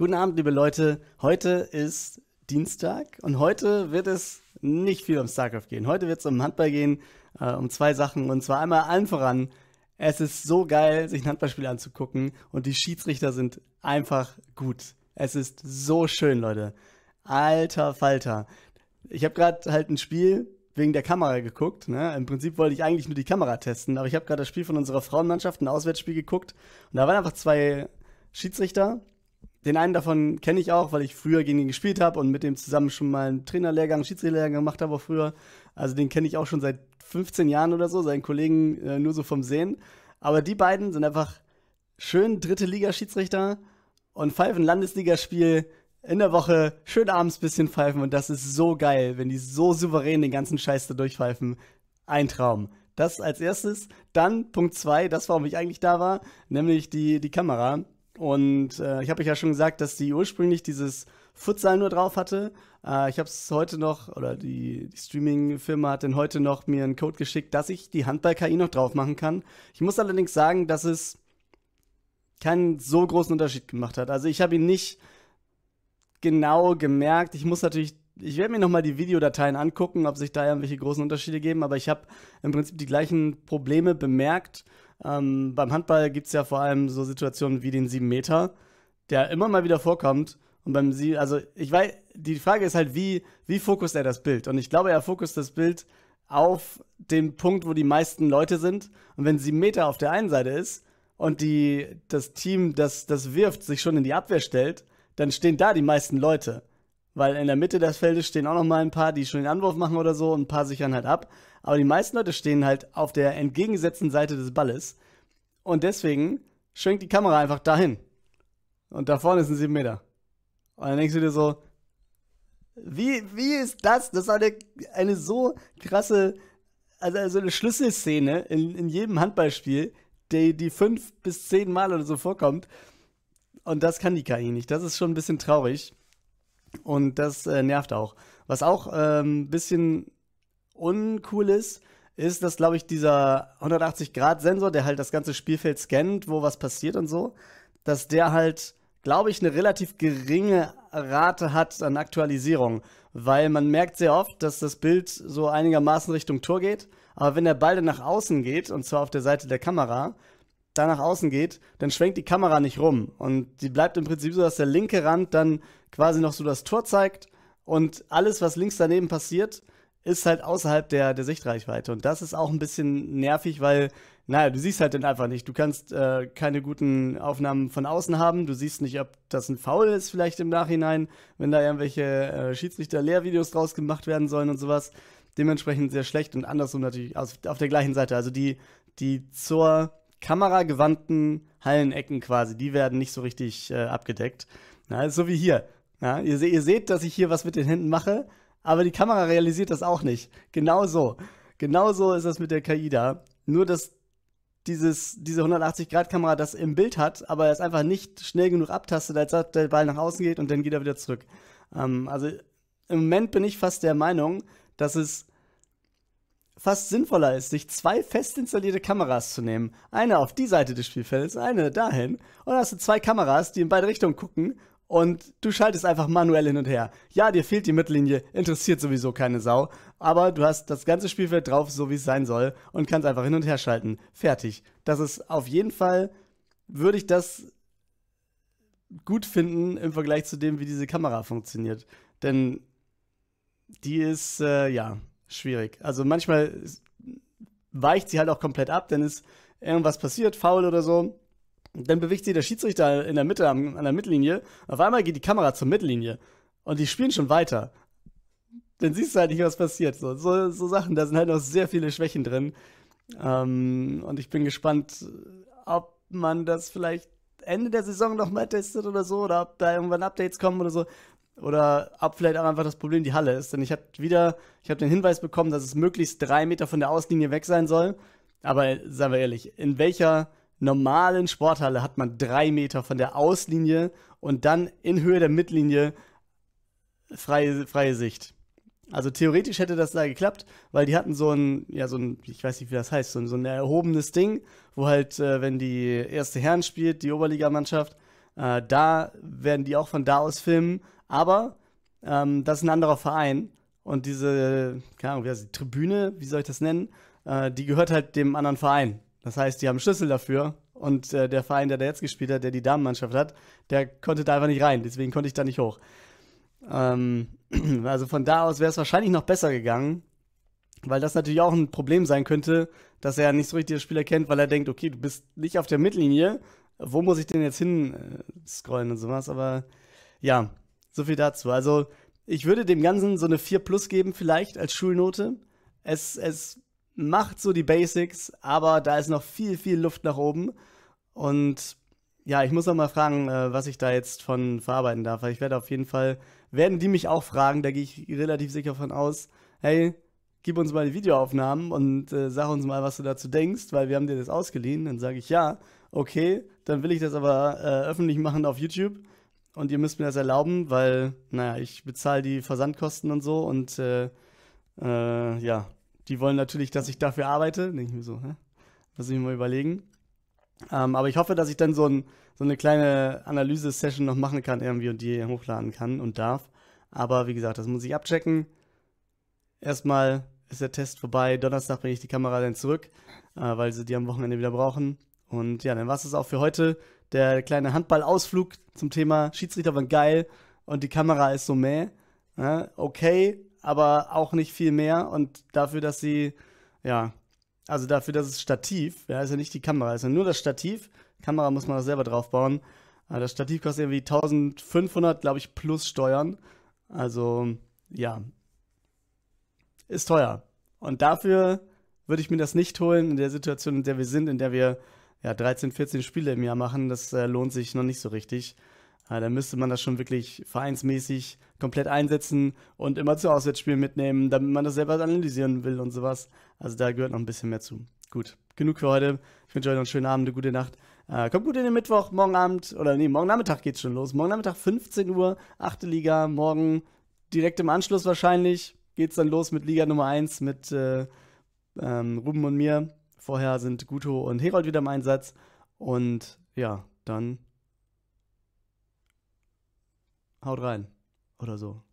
Guten Abend, liebe Leute. Heute ist Dienstag und heute wird es nicht viel um StarCraft gehen. Heute wird es um Handball gehen, äh, um zwei Sachen. Und zwar einmal allen voran. Es ist so geil, sich ein Handballspiel anzugucken und die Schiedsrichter sind einfach gut. Es ist so schön, Leute. Alter Falter. Ich habe gerade halt ein Spiel wegen der Kamera geguckt. Ne? Im Prinzip wollte ich eigentlich nur die Kamera testen, aber ich habe gerade das Spiel von unserer Frauenmannschaft, ein Auswärtsspiel geguckt und da waren einfach zwei Schiedsrichter den einen davon kenne ich auch, weil ich früher gegen ihn gespielt habe und mit dem zusammen schon mal einen Trainerlehrgang, Schiedsrichterlehrgang gemacht habe, früher. Also den kenne ich auch schon seit 15 Jahren oder so, seinen Kollegen äh, nur so vom Sehen. Aber die beiden sind einfach schön dritte Liga-Schiedsrichter und pfeifen Landesligaspiel in der Woche, schön abends bisschen pfeifen und das ist so geil, wenn die so souverän den ganzen Scheiß da durchpfeifen. Ein Traum. Das als erstes. Dann Punkt 2, das, warum ich eigentlich da war, nämlich die, die Kamera und äh, ich habe euch ja schon gesagt, dass die ursprünglich dieses Futsal nur drauf hatte. Äh, ich habe es heute noch, oder die, die Streaming-Firma hat dann heute noch mir einen Code geschickt, dass ich die Handball-KI noch drauf machen kann. Ich muss allerdings sagen, dass es keinen so großen Unterschied gemacht hat. Also ich habe ihn nicht genau gemerkt. Ich muss natürlich, ich werde mir nochmal die Videodateien angucken, ob sich da irgendwelche großen Unterschiede geben, aber ich habe im Prinzip die gleichen Probleme bemerkt ähm, beim Handball gibt es ja vor allem so Situationen wie den 7 Meter, der immer mal wieder vorkommt. Und beim Sie, also ich weiß, die Frage ist halt, wie, wie fokussiert er das Bild? Und ich glaube, er fokussiert das Bild auf den Punkt, wo die meisten Leute sind. Und wenn sieben Meter auf der einen Seite ist und die, das Team, das das wirft, sich schon in die Abwehr stellt, dann stehen da die meisten Leute. Weil in der Mitte des Feldes stehen auch nochmal ein paar, die schon den Anwurf machen oder so und ein paar sichern halt ab. Aber die meisten Leute stehen halt auf der entgegengesetzten Seite des Balles. Und deswegen schwenkt die Kamera einfach dahin. Und da vorne ist ein 7 Meter. Und dann denkst du dir so, wie, wie ist das? Das ist eine, eine so krasse, also, also eine Schlüsselszene in, in jedem Handballspiel, die, die fünf bis zehn Mal oder so vorkommt. Und das kann die KI nicht. Das ist schon ein bisschen traurig. Und das äh, nervt auch. Was auch ein ähm, bisschen uncool ist, ist, dass, glaube ich, dieser 180-Grad-Sensor, der halt das ganze Spielfeld scannt, wo was passiert und so, dass der halt, glaube ich, eine relativ geringe Rate hat an Aktualisierung. Weil man merkt sehr oft, dass das Bild so einigermaßen Richtung Tor geht. Aber wenn der Ball dann nach außen geht, und zwar auf der Seite der Kamera, da nach außen geht, dann schwenkt die Kamera nicht rum. Und die bleibt im Prinzip so, dass der linke Rand dann quasi noch so das Tor zeigt und alles, was links daneben passiert, ist halt außerhalb der, der Sichtreichweite. Und das ist auch ein bisschen nervig, weil, naja, du siehst halt den einfach nicht. Du kannst äh, keine guten Aufnahmen von außen haben. Du siehst nicht, ob das ein Foul ist, vielleicht im Nachhinein, wenn da irgendwelche äh, Schiedsrichter-Lehrvideos draus gemacht werden sollen und sowas. Dementsprechend sehr schlecht und andersrum natürlich auf, auf der gleichen Seite. Also die, die zur kameragewandten Hallenecken quasi, die werden nicht so richtig äh, abgedeckt. Na, so wie hier. Na, ihr, se ihr seht, dass ich hier was mit den Händen mache, aber die Kamera realisiert das auch nicht. Genau so. Genau so ist das mit der KI da. Nur, dass dieses, diese 180-Grad-Kamera das im Bild hat, aber er es einfach nicht schnell genug abtastet, als der Ball nach außen geht und dann geht er wieder zurück. Ähm, also im Moment bin ich fast der Meinung, dass es fast sinnvoller ist, sich zwei fest installierte Kameras zu nehmen. Eine auf die Seite des Spielfelds, eine dahin. Und dann hast du zwei Kameras, die in beide Richtungen gucken und du schaltest einfach manuell hin und her. Ja, dir fehlt die Mittellinie, interessiert sowieso keine Sau, aber du hast das ganze Spielfeld drauf, so wie es sein soll und kannst einfach hin und her schalten. Fertig. Das ist auf jeden Fall, würde ich das gut finden im Vergleich zu dem, wie diese Kamera funktioniert. Denn die ist, äh, ja, schwierig. Also manchmal weicht sie halt auch komplett ab, dann ist irgendwas passiert, faul oder so. Und dann bewegt sich der Schiedsrichter in der Mitte, an der Mittellinie. Auf einmal geht die Kamera zur Mittellinie. Und die spielen schon weiter. Dann siehst du halt nicht, was passiert. So, so, so Sachen, da sind halt noch sehr viele Schwächen drin. Ähm, und ich bin gespannt, ob man das vielleicht Ende der Saison nochmal testet oder so, oder ob da irgendwann Updates kommen oder so oder ab vielleicht auch einfach das Problem die Halle ist. Denn ich habe wieder, ich habe den Hinweis bekommen, dass es möglichst drei Meter von der Auslinie weg sein soll. Aber seien wir ehrlich, in welcher normalen Sporthalle hat man drei Meter von der Auslinie und dann in Höhe der Mittellinie freie, freie Sicht? Also theoretisch hätte das da geklappt, weil die hatten so ein, ja, so ein, ich weiß nicht, wie das heißt, so ein, so ein erhobenes Ding, wo halt, äh, wenn die erste Herren spielt, die Oberligamannschaft, äh, da werden die auch von da aus filmen, aber ähm, das ist ein anderer Verein und diese, keine Ahnung, wie heißt die, Tribüne, wie soll ich das nennen, äh, die gehört halt dem anderen Verein. Das heißt, die haben Schlüssel dafür und äh, der Verein, der da jetzt gespielt hat, der die Damenmannschaft hat, der konnte da einfach nicht rein, deswegen konnte ich da nicht hoch. Ähm, also von da aus wäre es wahrscheinlich noch besser gegangen, weil das natürlich auch ein Problem sein könnte, dass er nicht so richtig das Spiel erkennt, weil er denkt, okay, du bist nicht auf der Mittellinie, wo muss ich denn jetzt hin äh, scrollen und sowas, aber ja, so viel dazu. Also, ich würde dem Ganzen so eine 4 plus geben, vielleicht als Schulnote. Es, es macht so die Basics, aber da ist noch viel, viel Luft nach oben. Und ja, ich muss noch mal fragen, äh, was ich da jetzt von verarbeiten darf. Ich werde auf jeden Fall, werden die mich auch fragen, da gehe ich relativ sicher von aus. Hey, gib uns mal die Videoaufnahmen und äh, sag uns mal, was du dazu denkst, weil wir haben dir das ausgeliehen. Dann sage ich ja, okay, dann will ich das aber äh, öffentlich machen auf YouTube und ihr müsst mir das erlauben, weil, naja, ich bezahle die Versandkosten und so und äh, äh, ja, die wollen natürlich, dass ich dafür arbeite. Denke ich mir so, hä? Muss ich mir mal überlegen. Ähm, aber ich hoffe, dass ich dann so, ein, so eine kleine Analyse-Session noch machen kann irgendwie und die hochladen kann und darf. Aber wie gesagt, das muss ich abchecken. Erstmal ist der Test vorbei. Donnerstag bringe ich die Kamera dann zurück, äh, weil sie die am Wochenende wieder brauchen. Und ja, dann war es das auch für heute der kleine Handballausflug zum Thema Schiedsrichter waren geil und die Kamera ist so mäh. Ne? Okay, aber auch nicht viel mehr. Und dafür, dass sie, ja, also dafür, dass es Stativ, ja, ist ja nicht die Kamera, ist ja nur das Stativ. Kamera muss man auch selber draufbauen. Aber das Stativ kostet irgendwie 1500, glaube ich, plus Steuern. Also, ja. Ist teuer. Und dafür würde ich mir das nicht holen in der Situation, in der wir sind, in der wir ja, 13, 14 Spiele im Jahr machen, das äh, lohnt sich noch nicht so richtig. Ja, ah, da müsste man das schon wirklich vereinsmäßig komplett einsetzen und immer zu Auswärtsspielen mitnehmen, damit man das selber analysieren will und sowas. Also da gehört noch ein bisschen mehr zu. Gut, genug für heute. Ich wünsche euch noch einen schönen Abend, eine gute Nacht. Äh, kommt gut in den Mittwoch, morgen Abend, oder nee, morgen Nachmittag geht's schon los. Morgen Nachmittag 15 Uhr, 8. Liga, morgen direkt im Anschluss wahrscheinlich geht's dann los mit Liga Nummer 1 mit äh, ähm, Ruben und mir. Vorher sind Guto und Herold wieder im Einsatz. Und ja, dann haut rein. Oder so.